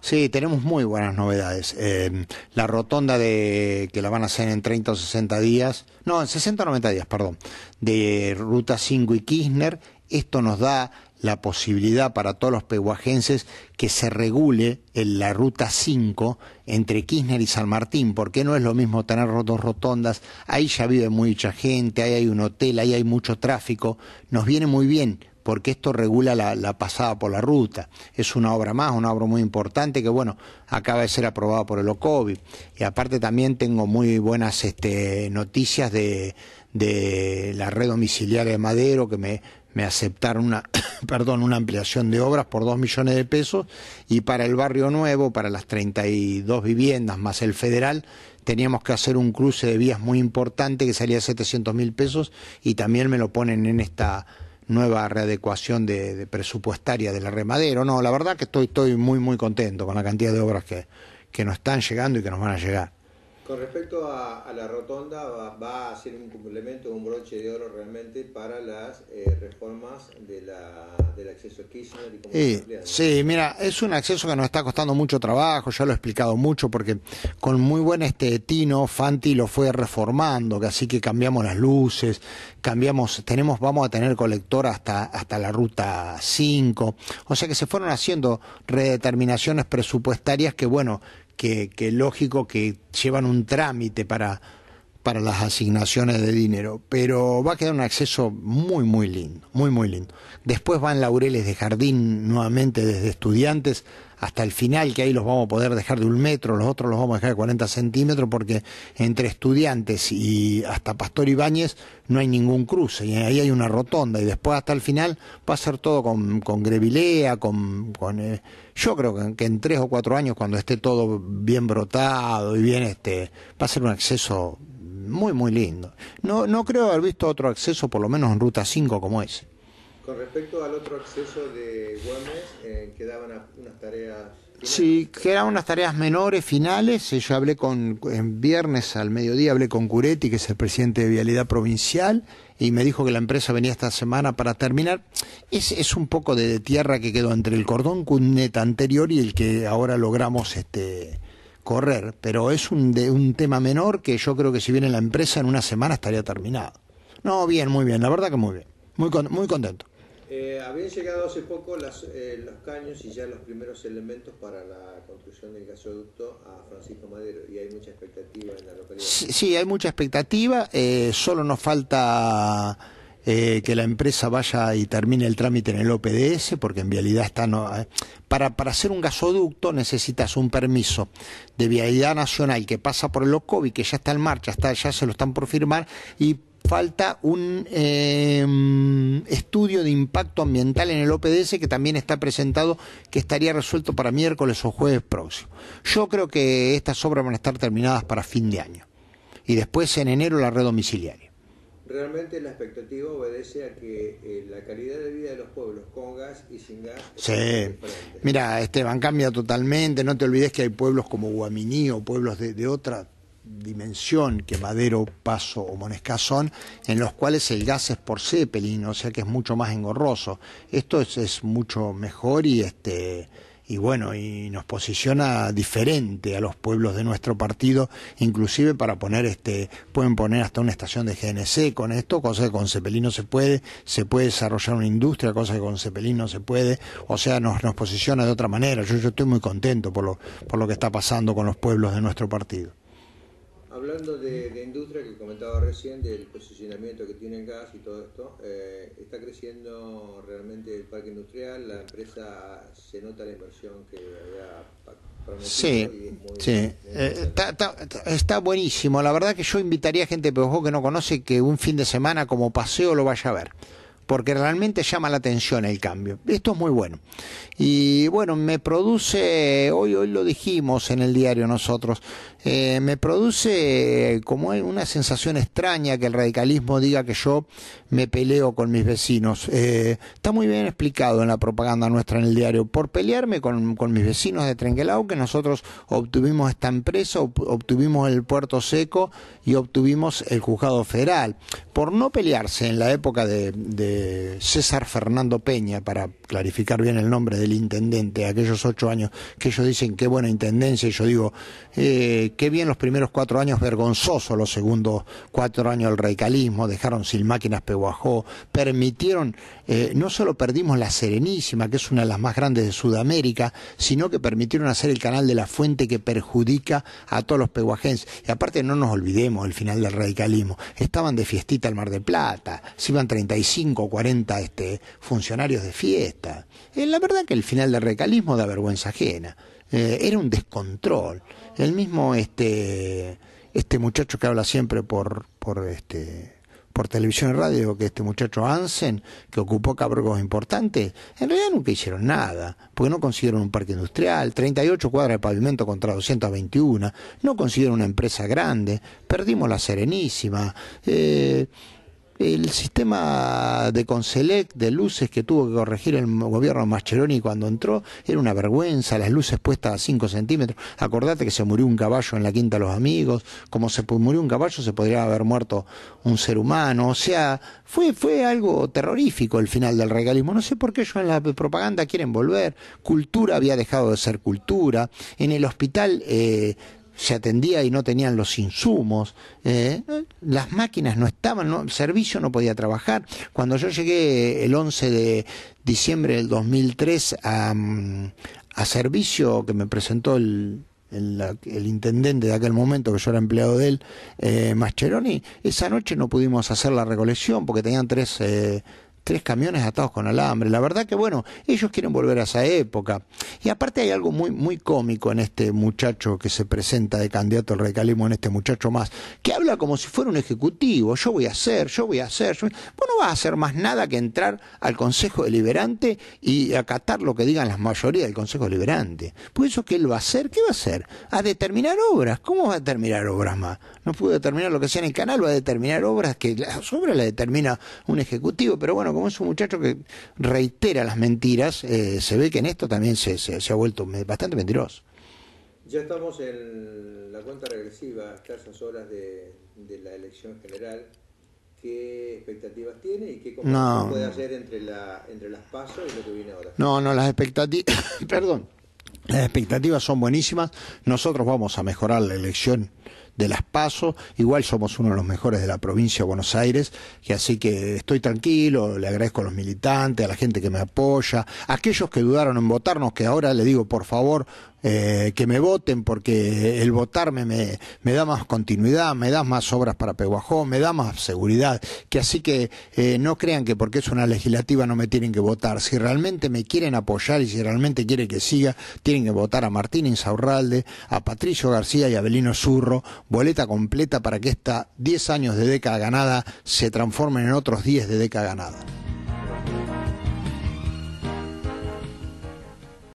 Sí, tenemos muy buenas novedades. Em, la rotonda de que la van a hacer en 30 o 60 días, no, en 60 o 90 días, perdón, de Ruta 5 y Kirchner, esto nos da la posibilidad para todos los pehuajenses que se regule en la ruta 5 entre Kirchner y San Martín, porque no es lo mismo tener dos rotondas, ahí ya vive mucha gente, ahí hay un hotel, ahí hay mucho tráfico, nos viene muy bien porque esto regula la, pasada por la ruta. Es una obra más, una obra muy importante que, bueno, acaba de ser aprobada por el OCOBI. Y aparte también tengo muy buenas este, noticias de, de la red domiciliaria de Madero, que me, me aceptaron una, perdón, una ampliación de obras por 2 millones de pesos y para el barrio nuevo, para las 32 viviendas más el federal, teníamos que hacer un cruce de vías muy importante que salía 700 mil pesos y también me lo ponen en esta nueva readecuación de, de presupuestaria del remadero. No, la verdad que estoy, estoy muy, muy contento con la cantidad de obras que, que nos están llegando y que nos van a llegar. Con respecto a, la rotonda, va, a ser un complemento, un broche de oro realmente para las eh, reformas de la, del acceso Kirchner. Y sí, mira, es un acceso que nos está costando mucho trabajo, ya lo he explicado mucho, porque con muy buen este tino, Fanti lo fue reformando, que así que cambiamos las luces, cambiamos, tenemos, vamos a tener colector hasta, hasta la ruta 5, o sea que se fueron haciendo redeterminaciones presupuestarias que, bueno, que, lógico que llevan un trámite para, para las asignaciones de dinero, pero va a quedar un acceso muy, muy lindo, muy, muy lindo. Después van laureles de jardín nuevamente desde estudiantes hasta el final, que ahí los vamos a poder dejar de un metro, los otros los vamos a dejar de 40 centímetros, porque entre estudiantes y hasta Pastor Ibáñez no hay ningún cruce, y ahí hay una rotonda, y después hasta el final va a ser todo con, con grevilea, con... Eh, yo creo que en, tres o cuatro años, cuando esté todo bien brotado y bien, este, va a ser un acceso muy, muy lindo. No, no creo haber visto otro acceso, por lo menos en Ruta 5 como ese. Con respecto al otro acceso de Güemes, eh, quedaban unas tareas... Sí, quedaban unas tareas menores, finales. Eh, yo hablé con, en viernes al mediodía, hablé con Curetti, que es el presidente de Vialidad Provincial, y me dijo que la empresa venía esta semana para terminar. Es, es un poco de tierra que quedó entre el cordón cuneta anterior y el que ahora logramos este, correr, pero es un, de, un tema menor que yo creo que si viene la empresa en una semana estaría terminado. No, bien, muy bien, la verdad que muy bien. Muy, muy contento. Eh, habían llegado hace poco las, eh, los caños y ya los primeros elementos para la construcción del gasoducto a Francisco Madero y hay mucha expectativa en la localidad. Sí, hay mucha expectativa, eh, solo nos falta eh, que la empresa vaya y termine el trámite en el OPDS porque en vialidad está... No, eh, para, para hacer un gasoducto necesitas un permiso de vialidad nacional que pasa por el OCOBI, que ya está en marcha, está, ya se lo están por firmar y falta un eh, estudio de impacto ambiental en el OPDS que también está presentado, que estaría resuelto para miércoles o jueves próximo. Yo creo que estas obras van a estar terminadas para fin de año y después en enero la red domiciliaria. Realmente la expectativa obedece a que eh, la calidad de vida de los pueblos con gas y sin gas. Sí. Mira, Esteban, cambia totalmente. No te olvides que hay pueblos como Guaminí o pueblos de, de otra dimensión que Madero, Paso o Monesca son, en los cuales el gas es por Zeppelin, o sea que es mucho más engorroso. Esto es, mucho mejor y este y bueno, y nos posiciona diferente a los pueblos de nuestro partido, inclusive para poner este, pueden poner hasta una estación de GNC con esto, cosa que con Cepelín no se puede, se puede desarrollar una industria, cosa que con Cepelín no se puede, o sea, nos, nos posiciona de otra manera. Yo, yo estoy muy contento por lo, por lo que está pasando con los pueblos de nuestro partido. Hablando de, industria que comentaba recién, del posicionamiento que tiene gas y todo esto, eh, está creciendo realmente el parque industrial, la empresa se nota la inversión que había prometido. Sí, sí. Eh, está, buenísimo. La verdad que yo invitaría a gente, pero que no conoce, que un fin de semana como paseo lo vaya a ver porque realmente llama la atención el cambio. Esto es muy bueno. Y bueno, me produce, hoy, hoy lo dijimos en el diario nosotros, eh, me produce como una sensación extraña que el radicalismo diga que yo me peleo con mis vecinos. Eh, está muy bien explicado en la propaganda nuestra en el diario. Por pelearme con, mis vecinos de Trenquelau, que nosotros obtuvimos esta empresa, obtuvimos el puerto seco y obtuvimos el juzgado federal. Por no pelearse en la época de César Fernando Peña, para clarificar bien el nombre del intendente, aquellos ocho años que ellos dicen qué buena intendencia, y yo digo eh, qué bien los primeros cuatro años, vergonzoso los segundos cuatro años del radicalismo, dejaron sin máquinas Pehuajó, permitieron, eh, no solo perdimos la Serenísima, que es una de las más grandes de Sudamérica, sino que permitieron hacer el canal de la fuente que perjudica a todos los pehuajenses. Y aparte no nos olvidemos el final del radicalismo, estaban de fiestita al Mar de Plata, se iban 35 40 este, funcionarios de fiesta. Eh, la verdad que el final del recalismo da vergüenza ajena. Eh, era un descontrol. El mismo este, este muchacho que habla siempre por, por, este, por televisión y radio, que este muchacho Ansen, que ocupó cabros importantes, en realidad nunca hicieron nada, porque no consiguieron un parque industrial, 38 cuadras de pavimento contra 221, no consiguieron una empresa grande, perdimos la Serenísima. Eh, el sistema de Conselec de luces que tuvo que corregir el gobierno Mascheroni cuando entró era una vergüenza, las luces puestas a 5 centímetros. Acordate que se murió un caballo en la quinta de los amigos, como se murió un caballo se podría haber muerto un ser humano, o sea, fue, fue algo terrorífico el final del regalismo. No sé por qué ellos en la propaganda quieren volver, cultura había dejado de ser cultura, en el hospital... Eh, se atendía y no tenían los insumos, eh, las máquinas no estaban, el servicio no podía trabajar. Cuando yo llegué el 11 de diciembre del 2003 a, mm, a servicio que me presentó el, intendente de aquel momento, que yo era empleado de él, eh, Mascheroni, esa noche no pudimos hacer la recolección porque tenían tres... Eh, tres camiones atados con alambre. La verdad que bueno, ellos quieren volver a esa época. Y aparte hay algo muy, muy cómico en este muchacho que se presenta de candidato al radicalismo, en este muchacho más, que habla como si fuera un ejecutivo. Yo voy a hacer, yo voy a hacer. Yo... Vos no vas a hacer más nada que entrar al Consejo Deliberante y acatar lo que digan las mayorías del Consejo Deliberante. Por pues eso que él va a hacer, ¿qué va a hacer? A determinar obras. ¿Cómo va a determinar obras más? No puede determinar lo que sea en el canal, va a determinar obras que la obra la determina un ejecutivo, pero bueno, como es un muchacho que reitera las mentiras, eh, se ve que en esto también se, se, ha vuelto bastante mentiroso. Ya estamos en la cuenta regresiva a estas horas de, la elección general. ¿Qué expectativas tiene y qué comparación puede hacer entre, la, entre las pasos y lo que viene ahora? No, no, las expectativas. Perdón. Las expectativas son buenísimas. Nosotros vamos a mejorar la elección de las PASO. Igual somos uno de los mejores de la provincia de Buenos Aires, que así que estoy tranquilo, le agradezco a los militantes, a la gente que me apoya, a aquellos que dudaron en votarnos, que ahora le digo, por favor, eh, que me voten, porque el votarme me, me, da más continuidad, me da más obras para Peguajó, me da más seguridad. Que así que eh, no crean que porque es una legislativa no me tienen que votar. Si realmente me quieren apoyar y si realmente quieren que siga, tienen que votar a Martín Insaurralde, a Patricio García y a Belino Zurro boleta completa para que esta 10 años de década ganada se transformen en otros 10 de década ganada.